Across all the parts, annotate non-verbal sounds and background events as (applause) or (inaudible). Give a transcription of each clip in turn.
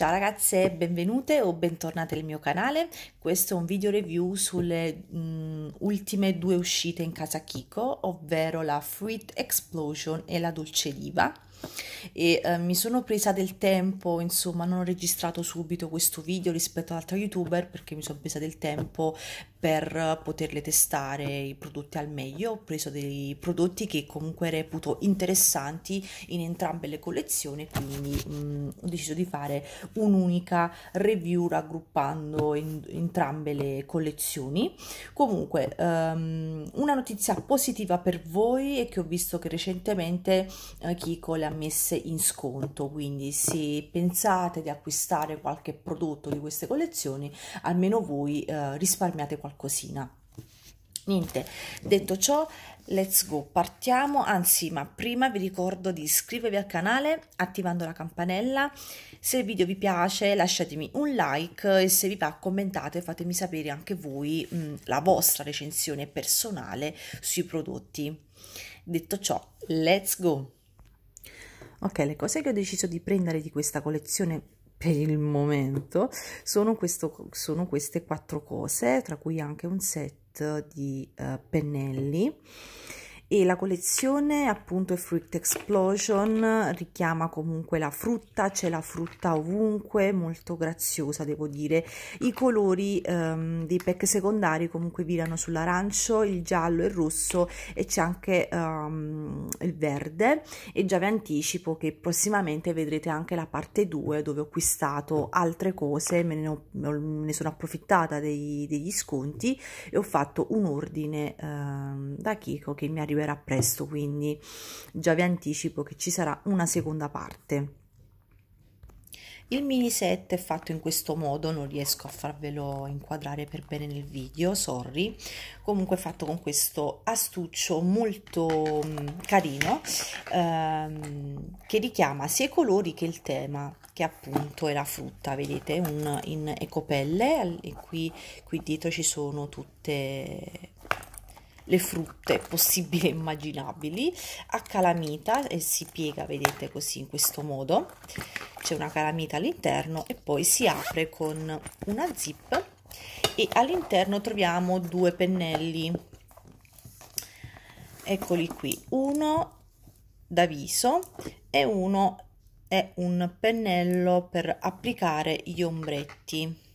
Ciao ragazze, benvenute o bentornate al mio canale. Questo è un video review sulle mh, mm, ultime due uscite in casa Kiko, ovvero la Fruit Explosion e la Dolce Diva. E, eh, mi sono presa del tempo, insomma, non ho registrato subito questo video rispetto ad altri youtuber perché mi sono presa del tempo per poterle testare i prodotti al meglio. Ho preso dei prodotti che comunque reputo interessanti in entrambe le collezioni, quindi mh, mm, ho deciso di fare un'unica review raggruppando in, entrambe le collezioni. Comunque, um, una notizia positiva per voi è che ho visto che recentemente eh, Kiko le ha messe in sconto, quindi se pensate di acquistare qualche prodotto di queste collezioni, almeno voi eh, risparmiate qualcosa qualcosina niente detto ciò let's go partiamo anzi ma prima vi ricordo di iscrivervi al canale attivando la campanella se il video vi piace lasciatemi un like e se vi va commentate fatemi sapere anche voi mh, mm, la vostra recensione personale sui prodotti detto ciò let's go ok le cose che ho deciso di prendere di questa collezione per il momento sono, questo, sono queste quattro cose tra cui anche un set di uh, pennelli e la collezione appunto è Fruit Explosion richiama comunque la frutta, c'è la frutta ovunque, molto graziosa devo dire. I colori um, dei pack secondari comunque virano sull'arancio, il giallo, il rosso e c'è anche um, il verde e già vi anticipo che prossimamente vedrete anche la parte 2 dove ho acquistato altre cose, me ne, ho, ne sono approfittata dei, degli sconti e ho fatto un ordine um, da Kiko che mi arriva arriverà presto, quindi già vi anticipo che ci sarà una seconda parte. Il mini set è fatto in questo modo, non riesco a farvelo inquadrare per bene nel video, sorry. Comunque è fatto con questo astuccio molto mm, carino ehm, che richiama sia i colori che il tema, che appunto è la frutta, vedete, un, in ecopelle. E qui, qui dietro ci sono tutte le frutte possibili e immaginabili a calamita e si piega vedete così in questo modo c'è una calamita all'interno e poi si apre con una zip e all'interno troviamo due pennelli eccoli qui uno da viso e uno è un pennello per applicare gli ombretti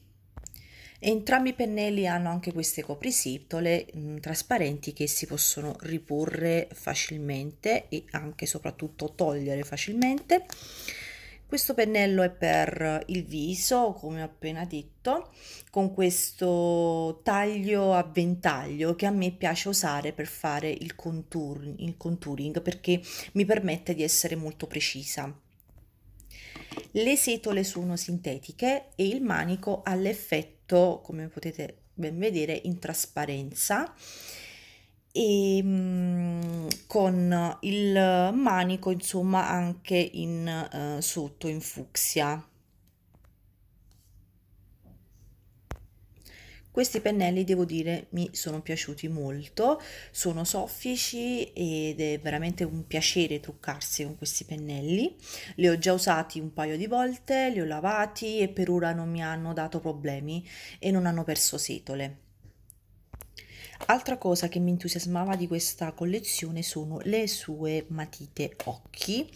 Entrambi i pennelli hanno anche queste coprisiptole mh, mm, trasparenti che si possono riporre facilmente e anche soprattutto togliere facilmente. Questo pennello è per il viso, come ho appena detto, con questo taglio a ventaglio che a me piace usare per fare il, contour, il contouring perché mi permette di essere molto precisa. Le setole sono sintetiche e il manico ha l'effetto tutto come potete ben vedere in trasparenza e ehm, con il manico insomma anche in eh, sotto in fucsia Questi pennelli devo dire mi sono piaciuti molto, sono soffici ed è veramente un piacere truccarsi con questi pennelli. Li ho già usati un paio di volte, li ho lavati e per ora non mi hanno dato problemi e non hanno perso setole. Altra cosa che mi entusiasmava di questa collezione sono le sue matite occhi,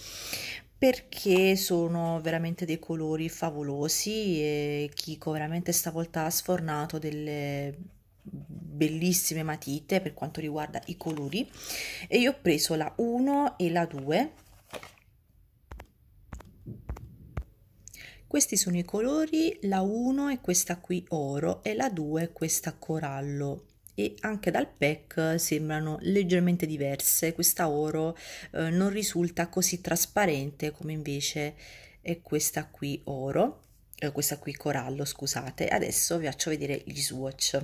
perché sono veramente dei colori favolosi e Kiko veramente stavolta ha sfornato delle bellissime matite per quanto riguarda i colori e io ho preso la 1 e la 2 questi sono i colori la 1 è questa qui oro e la 2 è questa corallo e anche dal pack sembrano leggermente diverse, questa oro eh, non risulta così trasparente come invece è questa qui oro, eh, questa qui corallo scusate, adesso vi faccio vedere gli swatch.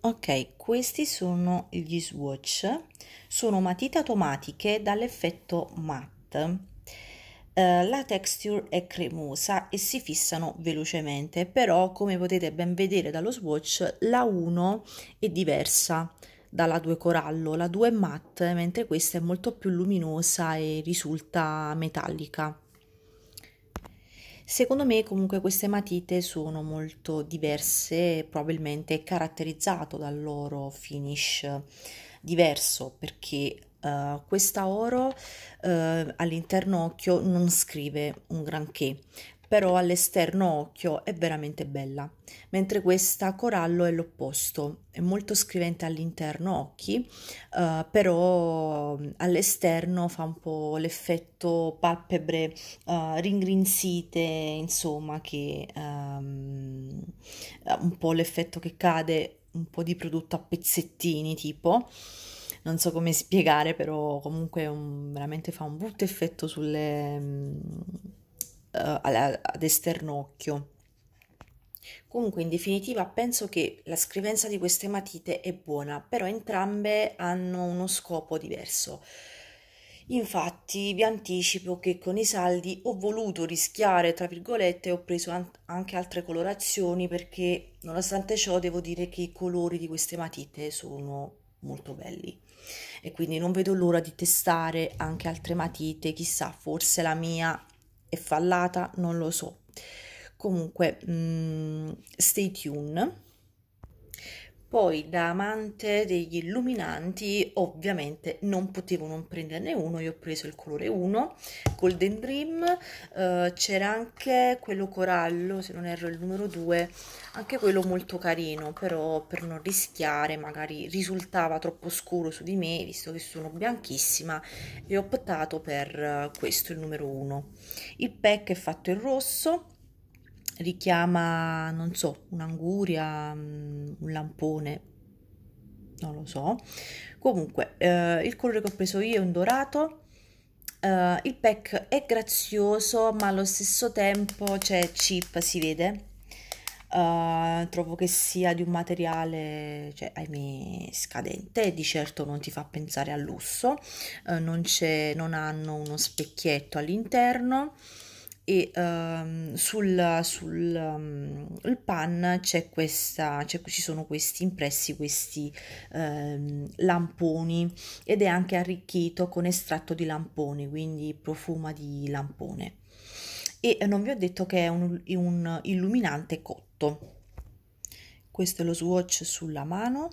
Ok, questi sono gli swatch, sono matite automatiche dall'effetto matte eh, la texture è cremosa e si fissano velocemente, però come potete ben vedere dallo swatch la 1 è diversa dalla 2 corallo, la 2 è matte, mentre questa è molto più luminosa e risulta metallica. Secondo me comunque queste matite sono molto diverse, probabilmente caratterizzato dal loro finish diverso perché Uh, questa oro uh, all'interno occhio non scrive un granché però all'esterno occhio è veramente bella mentre questa corallo è l'opposto è molto scrivente all'interno occhi uh, però mm, all'esterno fa un po' l'effetto palpebre ringrinzite insomma che um, un po' l'effetto che cade un po' di prodotto a pezzettini tipo non so come spiegare però comunque un, veramente fa un brutto effetto sulle uh, ad esternocchio Comunque, in definitiva, penso che la scrivenza di queste matite è buona, però entrambe hanno uno scopo diverso. Infatti vi anticipo che con i saldi ho voluto rischiare, tra virgolette, ho preso an- anche altre colorazioni perché nonostante ciò devo dire che i colori di queste matite sono molto belli e quindi non vedo l'ora di testare anche altre matite, chissà, forse la mia è fallata, non lo so. Comunque, mh, mm, stay tuned poi da amante degli illuminanti ovviamente non potevo non prenderne uno, io ho preso il colore 1, Golden Dream, eh, c'era anche quello corallo, se non erro il numero 2, anche quello molto carino, però per non rischiare magari risultava troppo scuro su di me, visto che sono bianchissima, e ho optato per eh, questo, il numero 1. Il pack è fatto in rosso, richiama, non so, un'anguria, mm, un lampone, non lo so. Comunque, eh, il colore che ho preso io è un dorato. Eh, il pack è grazioso, ma allo stesso tempo c'è cheap, si vede. Eh, trovo che sia di un materiale, cioè, ahimè, scadente, di certo non ti fa pensare al lusso, eh, non, non hanno uno specchietto all'interno, e um, sul, sul um, pan c'è questa, c'è, ci sono questi impressi, questi um, lamponi ed è anche arricchito con estratto di lamponi, quindi profuma di lampone. E eh, non vi ho detto che è un, un illuminante cotto. Questo è lo swatch sulla mano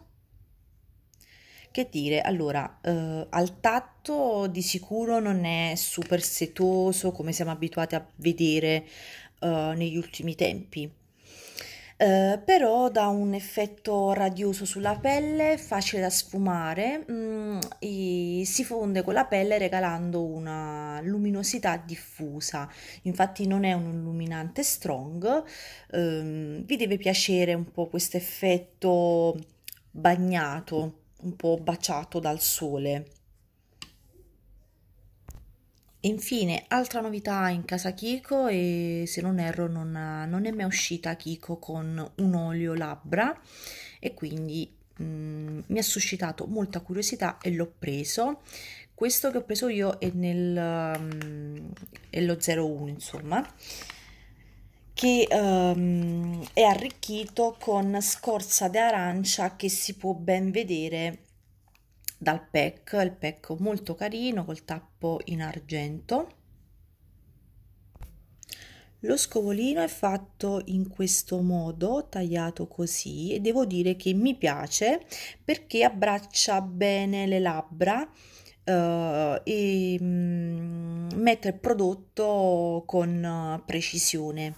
che dire, allora, eh, al tatto di sicuro non è super setoso come siamo abituati a vedere eh, negli ultimi tempi. Eh, però dà un effetto radioso sulla pelle, facile da sfumare, mh, mm, si fonde con la pelle regalando una luminosità diffusa. Infatti non è un illuminante strong, ehm, vi deve piacere un po' questo effetto bagnato un po' baciato dal sole. Infine, altra novità in casa Kiko e se non erro non, non è mai uscita Kiko con un olio labbra e quindi mh, mm, mi ha suscitato molta curiosità e l'ho preso. Questo che ho preso io è, nel, mh, mm, è lo 01 insomma che ehm, è arricchito con scorza di arancia che si può ben vedere dal pack, il pack molto carino col tappo in argento. Lo scovolino è fatto in questo modo, tagliato così e devo dire che mi piace perché abbraccia bene le labbra Uh, e mh, mm, mette il prodotto con eh, precisione.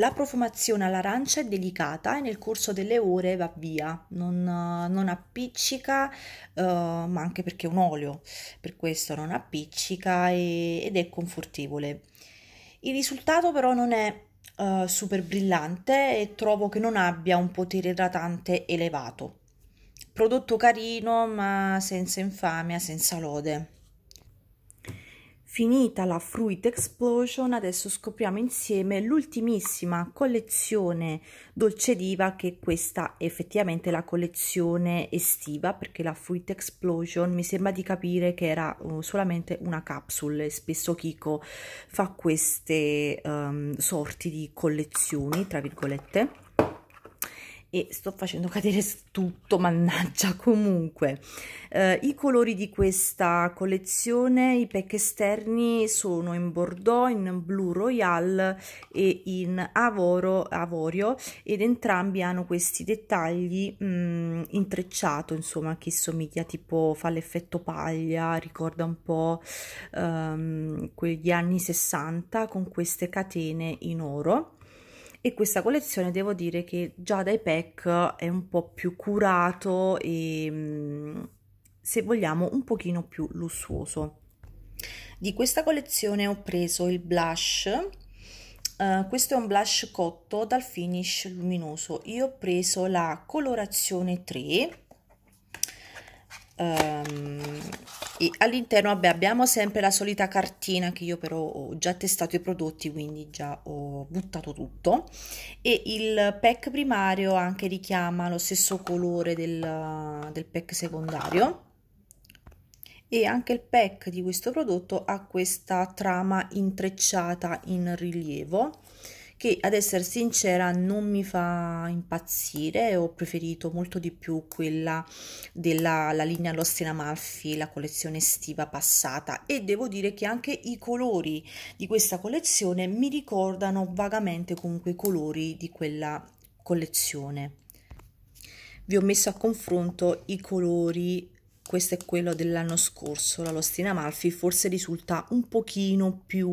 La profumazione all'arancia è delicata e nel corso delle ore va via, non, eh, non appiccica, eh, ma anche perché è un olio, per questo non appiccica e, ed è confortevole. Il risultato però non è eh, super brillante e trovo che non abbia un potere idratante elevato. Prodotto carino ma senza infamia, senza lode. Finita la Fruit Explosion, adesso scopriamo insieme l'ultimissima collezione Dolce Diva, che questa è effettivamente la collezione estiva, perché la Fruit Explosion mi sembra di capire che era uh, solamente una capsula, spesso Kiko fa queste um, sorti di collezioni, tra virgolette e sto facendo cadere tutto, mannaggia, (laughs) comunque. Eh, I colori di questa collezione, i pack esterni, sono in bordeaux, in blu royal e in avoro, avorio ed entrambi hanno questi dettagli mh, mm, intrecciato, insomma, che somiglia tipo, fa l'effetto paglia, ricorda un po' um, quegli anni 60 con queste catene in oro e questa collezione devo dire che già dai pack è un po' più curato e mm, se vogliamo un pochino più lussuoso. Di questa collezione ho preso il blush, uh, questo è un blush cotto dal finish luminoso, io ho preso la colorazione 3, um, ehm, e all'interno abbiamo sempre la solita cartina che io però ho già testato i prodotti quindi già ho buttato tutto e il pack primario anche richiama lo stesso colore del, del pack secondario e anche il pack di questo prodotto ha questa trama intrecciata in rilievo che ad essere sincera non mi fa impazzire, ho preferito molto di più quella della linea Lost Amalfi, la collezione estiva passata e devo dire che anche i colori di questa collezione mi ricordano vagamente comunque i colori di quella collezione. Vi ho messo a confronto i colori questo è quello dell'anno scorso, la Lostina Malfi, forse risulta un pochino più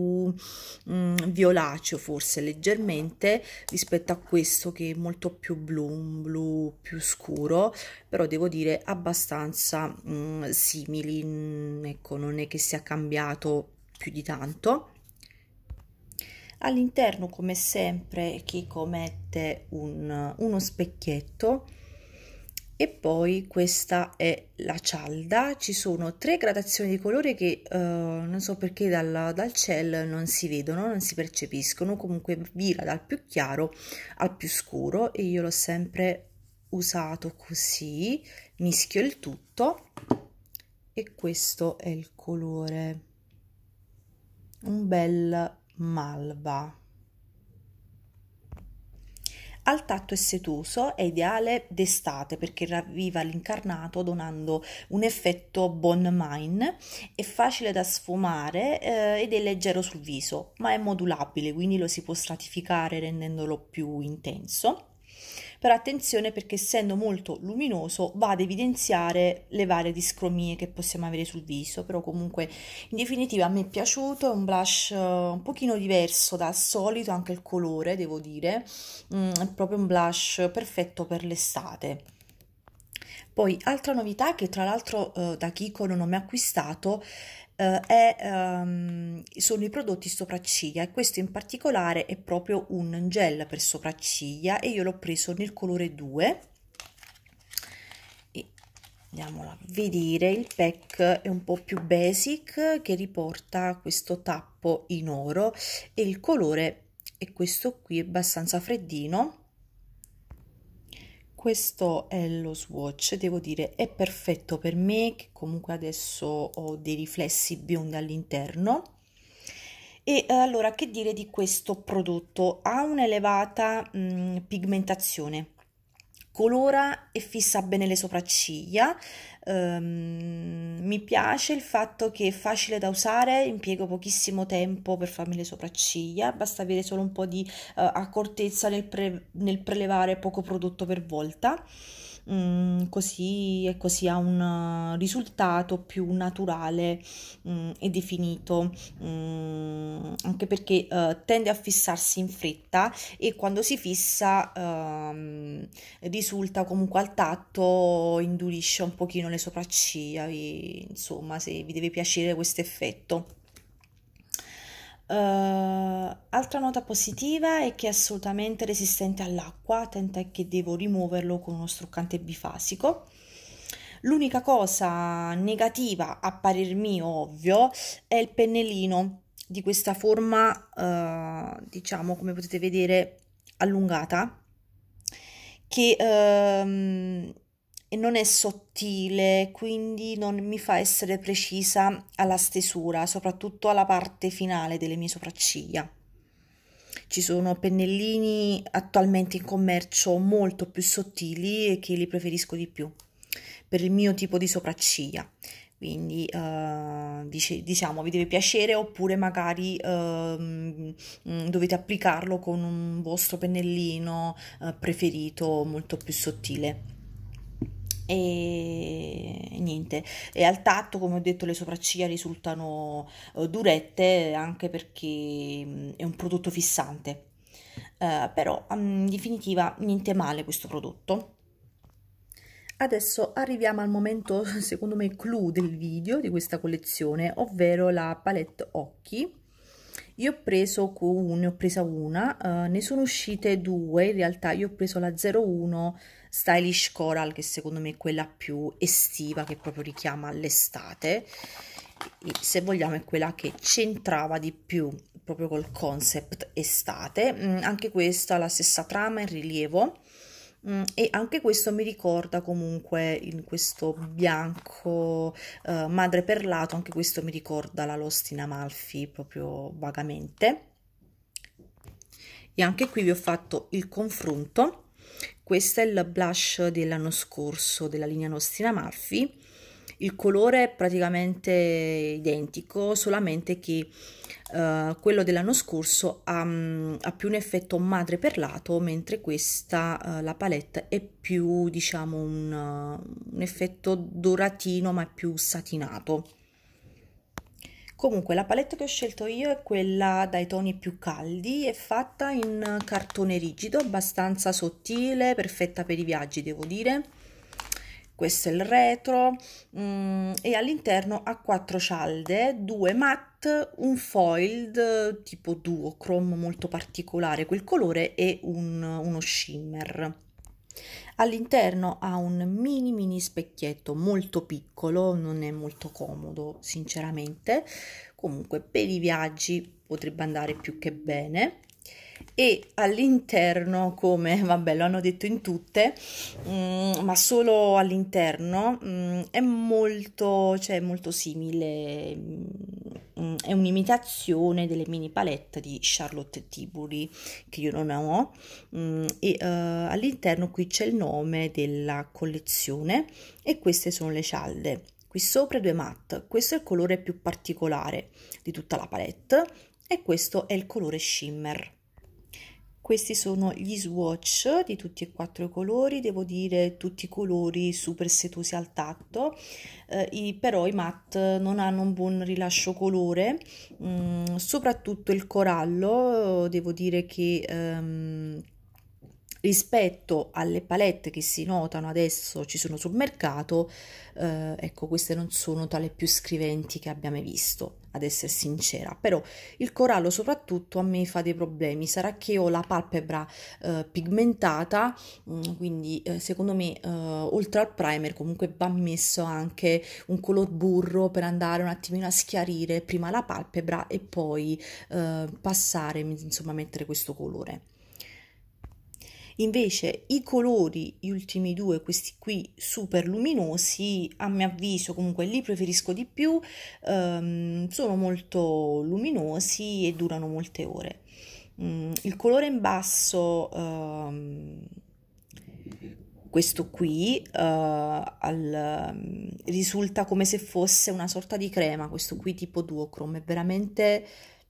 mm, violaceo, forse leggermente, rispetto a questo che è molto più blu, un blu più scuro, però devo dire abbastanza mm, simili, mm, ecco, non è che sia cambiato più di tanto. All'interno, come sempre, chi commette un, uno specchietto, e poi questa è la cialda ci sono tre gradazioni di colore che eh, non so perché dal, dal ciel non si vedono non si percepiscono comunque vira dal più chiaro al più scuro e io l'ho sempre usato così mischio il tutto e questo è il colore un bel malva al tatto e setoso è ideale d'estate perché ravviva l'incarnato donando un effetto bon mine, è facile da sfumare eh, ed è leggero sul viso, ma è modulabile, quindi lo si può stratificare rendendolo più intenso. Però attenzione perché essendo molto luminoso va ad evidenziare le varie discromie che possiamo avere sul viso, però comunque in definitiva a me è piaciuto, è un blush eh, un pochino diverso dal solito, anche il colore devo dire, mm, è proprio un blush perfetto per l'estate. Poi, altra novità che tra l'altro eh, da Kiko non ho mai acquistato eh, è, ehm, sono i prodotti sopracciglia e questo in particolare è proprio un gel per sopracciglia e io l'ho preso nel colore 2 e andiamola a vedere il pack è un po' più basic che riporta questo tappo in oro e il colore è questo qui abbastanza freddino questo è lo swatch devo dire è perfetto per me che comunque adesso ho dei riflessi biondi all'interno e eh, allora che dire di questo prodotto ha un'elevata pigmentazione colora e fissa bene le sopracciglia. Um, mi piace il fatto che è facile da usare, impiego pochissimo tempo per farmi le sopracciglia, basta avere solo un po' di uh, accortezza nel, pre nel prelevare poco prodotto per volta. Mm, così, ecco, si ha un eh, risultato più naturale mh, mm, e definito, mh, mm, anche perché uh, tende a fissarsi in fretta e quando si fissa uh, risulta comunque al tatto, indurisce un pochino le sopracciglia, e, insomma se vi deve piacere questo effetto. Uh, altra nota positiva è che è assolutamente resistente all'acqua, tant'è che devo rimuoverlo con uno struccante bifasico. L'unica cosa negativa, a parer mio ovvio, è il pennellino di questa forma, uh, diciamo come potete vedere, allungata, che uh, e non è sottile, quindi non mi fa essere precisa alla stesura, soprattutto alla parte finale delle mie sopracciglia. Ci sono pennellini attualmente in commercio molto più sottili e che li preferisco di più per il mio tipo di sopracciglia. Quindi eh, dice, diciamo vi deve piacere oppure magari eh, dovete applicarlo con un vostro pennellino eh, preferito molto più sottile e niente e al tatto come ho detto le sopracciglia risultano eh, durette anche perché mm, è un prodotto fissante uh, però mm, in definitiva niente male questo prodotto Adesso arriviamo al momento, (laughs) secondo me, clou del video di questa collezione, ovvero la palette occhi io ho preso q ne ho presa una uh, ne sono uscite due in realtà io ho preso la 01 Stylish Coral che secondo me è quella più estiva che proprio richiama l'estate se vogliamo è quella che c'entrava di più proprio col concept estate mm, anche questa ha la stessa trama in rilievo Mm, e anche questo mi ricorda comunque in questo bianco eh, madre perlato, anche questo mi ricorda la Lost in Amalfi proprio vagamente. E anche qui vi ho fatto il confronto. Questo è il blush dell'anno scorso della linea Nostina Amalfi il colore è praticamente identico, solamente che uh, quello dell'anno scorso ha, mm, ha, più un effetto madre perlato, mentre questa, uh, la palette, è più, diciamo, un, uh, un effetto doratino, ma più satinato. Comunque la palette che ho scelto io è quella dai toni più caldi, è fatta in cartone rigido, abbastanza sottile, perfetta per i viaggi devo dire questo è il retro mm, e all'interno ha quattro cialde, due matte, un foiled tipo duochrome molto particolare quel colore e un, uno shimmer. All'interno ha un mini mini specchietto molto piccolo, non è molto comodo sinceramente, comunque per i viaggi potrebbe andare più che bene e all'interno come (laughs) vabbè lo hanno detto in tutte mh, mm, ma solo all'interno mh, mm, è molto cioè molto simile mh, mm, è un'imitazione delle mini palette di Charlotte Tiburi che io non ho e uh, all'interno qui c'è il nome della collezione e queste sono le cialde qui sopra due matte questo è il colore più particolare di tutta la palette e questo è il colore shimmer questi sono gli swatch di tutti e quattro i colori, devo dire tutti i colori super setosi al tatto, eh, i, però i matte non hanno un buon rilascio colore, mh, mm, soprattutto il corallo, devo dire che... Ehm, rispetto alle palette che si notano adesso ci sono sul mercato, eh, ecco queste non sono tra le più scriventi che abbiamo visto ad essere sincera, però il corallo soprattutto a me fa dei problemi, sarà che ho la palpebra eh, pigmentata, mm, quindi eh, secondo me eh, oltre al primer comunque va messo anche un color burro per andare un attimino a schiarire prima la palpebra e poi eh, passare, insomma mettere questo colore. Invece i colori, gli ultimi due, questi qui super luminosi, a mio avviso comunque li preferisco di più, ehm, sono molto luminosi e durano molte ore. Mm, il colore in basso... Ehm, questo qui uh, al, mm, risulta come se fosse una sorta di crema, questo qui tipo duochrome, è veramente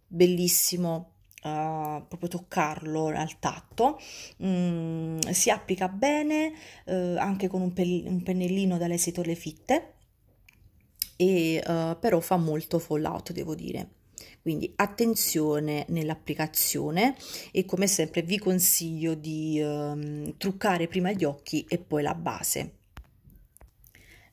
bellissimo. Uh, proprio toccarlo al tatto, mm, si applica bene eh, anche con un, pe- un pennellino dalle setole fitte, e, uh, però fa molto fallout devo dire. Quindi attenzione nell'applicazione e come sempre vi consiglio di uh, truccare prima gli occhi e poi la base.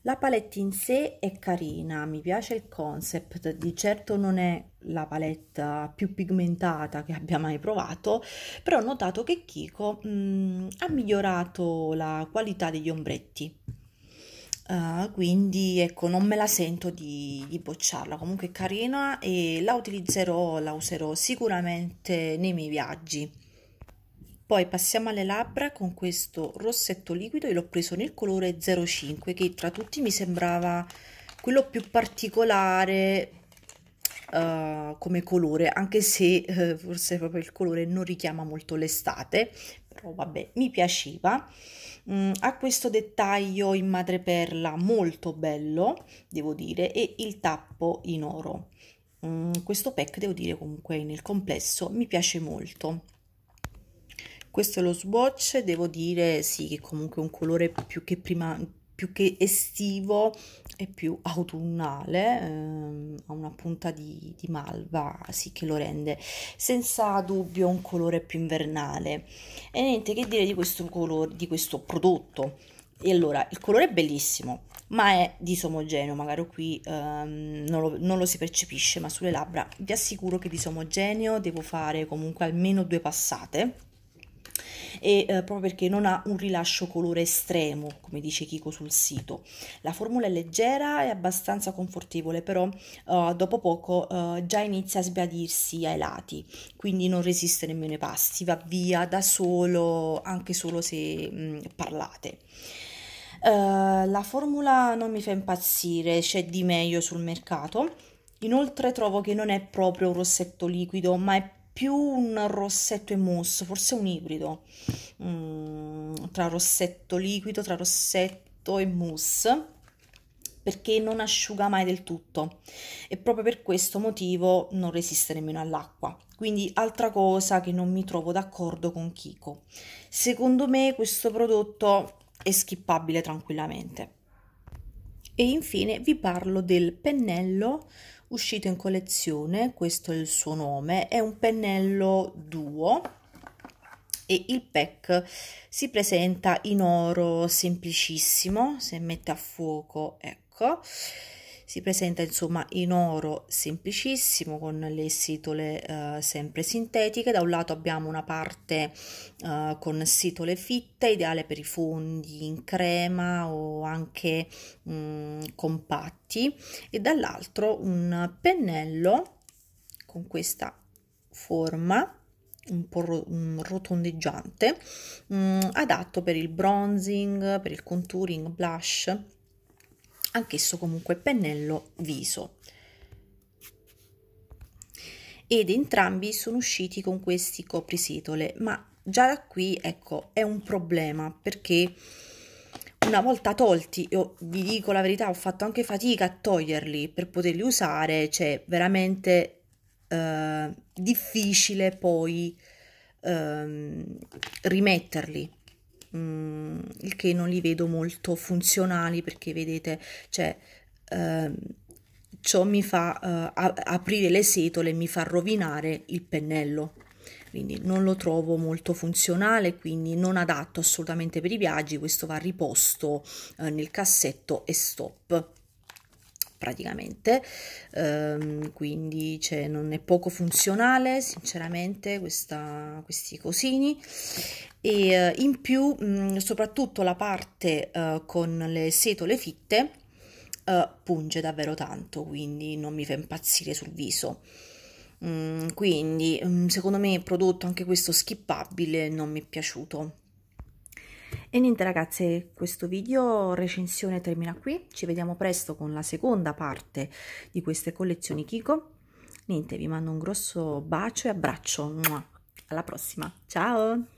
La palette in sé è carina, mi piace il concept, di certo non è la palette più pigmentata che abbia mai provato, però ho notato che Kiko mh, mm, ha migliorato la qualità degli ombretti. Uh, quindi ecco non me la sento di, di, bocciarla comunque è carina e la utilizzerò la userò sicuramente nei miei viaggi poi passiamo alle labbra con questo rossetto liquido, io l'ho preso nel colore 05 che tra tutti mi sembrava quello più particolare uh, come colore, anche se uh, forse proprio il colore non richiama molto l'estate, però vabbè mi piaceva. Mm, ha questo dettaglio in madreperla molto bello, devo dire, e il tappo in oro. Mm, questo pack, devo dire comunque nel complesso, mi piace molto questo è lo swatch devo dire sì che comunque è un colore più che prima più che estivo e più autunnale ehm, ha una punta di, di malva sì che lo rende senza dubbio un colore più invernale e niente che dire di questo colore di questo prodotto e allora il colore è bellissimo ma è disomogeneo magari qui ehm, non, lo, non, lo, si percepisce ma sulle labbra vi assicuro che disomogeneo devo fare comunque almeno due passate e eh, proprio perché non ha un rilascio colore estremo, come dice Kiko sul sito. La formula è leggera e abbastanza confortevole, però eh, dopo poco eh, già inizia a sbiadirsi ai lati, quindi non resiste nemmeno ai pasti, va via da solo, anche solo se mh, parlate. Uh, la formula non mi fa impazzire, c'è di meglio sul mercato. Inoltre trovo che non è proprio un rossetto liquido, ma è più un rossetto e mousse, forse un ibrido mm, tra rossetto liquido, tra rossetto e mousse perché non asciuga mai del tutto e proprio per questo motivo non resiste nemmeno all'acqua. Quindi altra cosa che non mi trovo d'accordo con Kiko. Secondo me questo prodotto è skippabile tranquillamente. E infine vi parlo del pennello uscito in collezione, questo è il suo nome, è un pennello duo e il pack si presenta in oro semplicissimo, se mette a fuoco, ecco, si presenta insomma in oro semplicissimo con le sitole eh, sempre sintetiche. Da un lato abbiamo una parte eh, con sitole fitte, ideale per i fondi in crema o anche mh, mm, compatti, e dall'altro un pennello con questa forma un po' rotondeggiante, mh, mm, adatto per il bronzing, per il contouring, blush anch'esso comunque pennello viso ed entrambi sono usciti con questi coprisitole ma già da qui ecco è un problema perché una volta tolti io vi dico la verità ho fatto anche fatica a toglierli per poterli usare cioè veramente eh, difficile poi eh, rimetterli mh, il che non li vedo molto funzionali perché vedete, cioè, eh, ciò mi fa eh, aprire le setole, e mi fa rovinare il pennello. Quindi non lo trovo molto funzionale, quindi non adatto assolutamente per i viaggi, questo va riposto eh, nel cassetto e stop praticamente ehm, quindi cioè, non è poco funzionale sinceramente questa, questi cosini e eh, in più mh, mm, soprattutto la parte eh, con le setole fitte eh, punge davvero tanto quindi non mi fa impazzire sul viso mm, quindi mm, secondo me il prodotto anche questo skippabile non mi è piaciuto e niente ragazze, questo video recensione termina qui, ci vediamo presto con la seconda parte di queste collezioni Kiko. Niente, vi mando un grosso bacio e abbraccio, alla prossima, ciao!